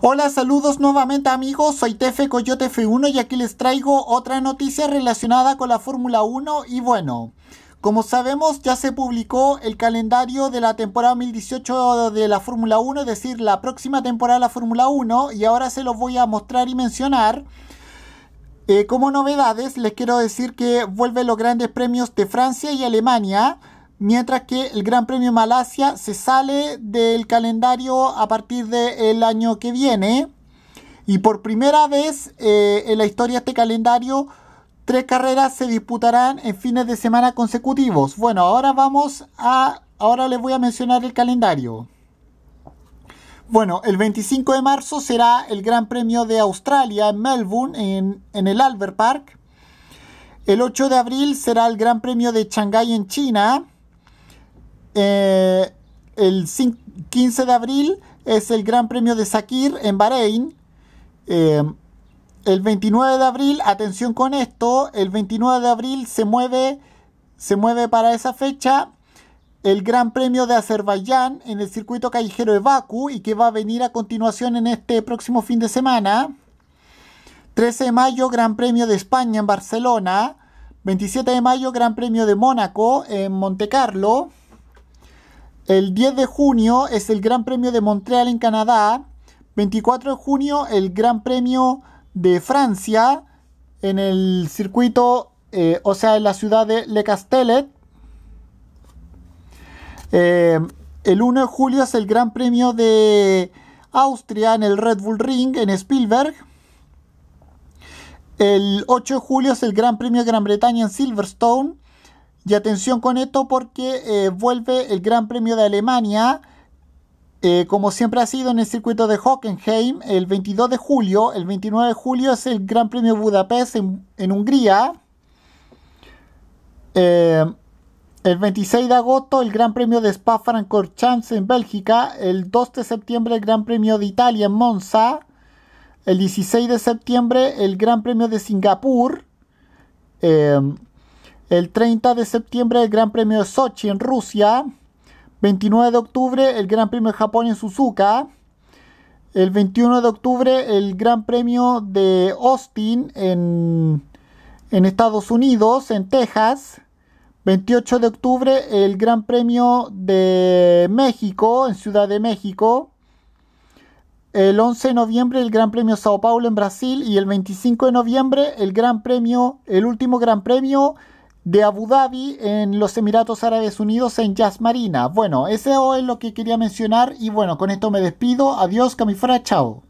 Hola, saludos nuevamente amigos, soy Tefe Coyote F1 y aquí les traigo otra noticia relacionada con la Fórmula 1 y bueno, como sabemos ya se publicó el calendario de la temporada 2018 de la Fórmula 1, es decir, la próxima temporada de la Fórmula 1 y ahora se los voy a mostrar y mencionar. Eh, como novedades les quiero decir que vuelven los grandes premios de Francia y Alemania mientras que el Gran Premio Malasia se sale del calendario a partir del año que viene. Y por primera vez eh, en la historia de este calendario, tres carreras se disputarán en fines de semana consecutivos. Bueno, ahora vamos a... Ahora les voy a mencionar el calendario. Bueno, el 25 de marzo será el Gran Premio de Australia en Melbourne, en, en el Albert Park. El 8 de abril será el Gran Premio de Shanghái en China. Eh, el 15 de abril es el Gran Premio de Sakir en Bahrein. Eh, el 29 de abril, atención con esto, el 29 de abril se mueve, se mueve para esa fecha el Gran Premio de Azerbaiyán en el circuito callejero de Baku y que va a venir a continuación en este próximo fin de semana. 13 de mayo, Gran Premio de España en Barcelona. 27 de mayo, Gran Premio de Mónaco en Montecarlo. El 10 de junio es el Gran Premio de Montreal en Canadá. 24 de junio el Gran Premio de Francia en el circuito, eh, o sea, en la ciudad de Le Castellet. Eh, el 1 de julio es el Gran Premio de Austria en el Red Bull Ring en Spielberg. El 8 de julio es el Gran Premio de Gran Bretaña en Silverstone. Y atención con esto porque eh, vuelve el Gran Premio de Alemania, eh, como siempre ha sido en el circuito de Hockenheim, el 22 de julio. El 29 de julio es el Gran Premio de Budapest en, Hungría. Eh, el 26 de agosto el Gran Premio de Spa-Francorchamps en Bélgica. El 2 de septiembre el Gran Premio de Italia en Monza. El 16 de septiembre el Gran Premio de Singapur. El 30 de septiembre el Gran Premio de Sochi en Rusia. 29 de octubre el Gran Premio de Japón en Suzuka. El 21 de octubre el Gran Premio de Austin en, en Estados Unidos, en Texas. 28 de octubre el Gran Premio de México, en Ciudad de México. El 11 de noviembre el Gran Premio de Sao Paulo en Brasil y el 25 de noviembre el Gran Premio, el último Gran Premio de Abu Dhabi en los Emiratos Árabes Unidos en Jazz Marina. Bueno, eso es lo que quería mencionar y bueno, con esto me despido. Adiós, Camifra. chao.